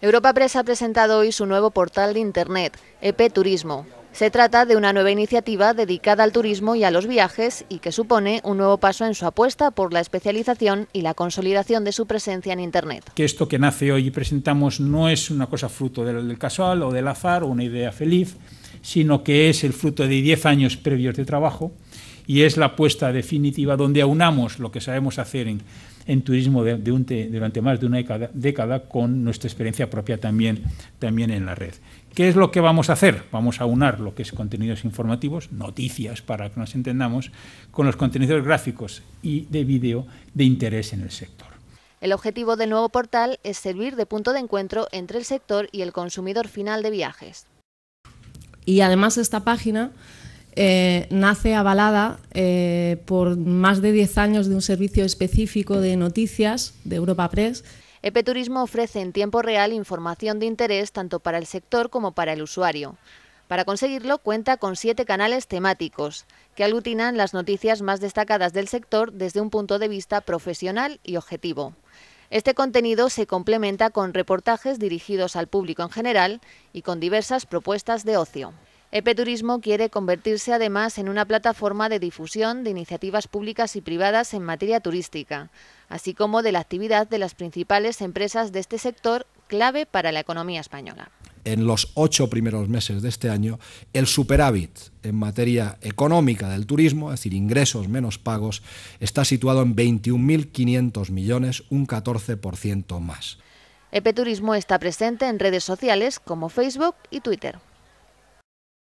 Europa Press ha presentado hoy su nuevo portal de Internet, EP Turismo. Se trata de una nueva iniciativa dedicada al turismo y a los viajes y que supone un nuevo paso en su apuesta por la especialización y la consolidación de su presencia en Internet. Que esto que nace hoy y presentamos no es una cosa fruto del casual o del azar o una idea feliz, sino que es el fruto de 10 años previos de trabajo y es la apuesta definitiva donde aunamos lo que sabemos hacer en, turismo durante más de una década, con nuestra experiencia propia también, también en la red. ¿Qué es lo que vamos a hacer? Vamos a unar lo que es contenidos informativos, noticias para que nos entendamos, con los contenidos gráficos y de vídeo de interés en el sector. El objetivo del nuevo portal es servir de punto de encuentro entre el sector y el consumidor final de viajes. Y además esta página eh, nace avalada eh, por más de 10 años de un servicio específico de noticias de Europa Press. Epeturismo ofrece en tiempo real información de interés tanto para el sector como para el usuario. Para conseguirlo cuenta con siete canales temáticos, que aglutinan las noticias más destacadas del sector desde un punto de vista profesional y objetivo. Este contenido se complementa con reportajes dirigidos al público en general y con diversas propuestas de ocio. Epeturismo quiere convertirse además en una plataforma de difusión de iniciativas públicas y privadas en materia turística, así como de la actividad de las principales empresas de este sector clave para la economía española en los ocho primeros meses de este año, el superávit en materia económica del turismo, es decir, ingresos menos pagos, está situado en 21.500 millones, un 14% más. Epeturismo está presente en redes sociales como Facebook y Twitter.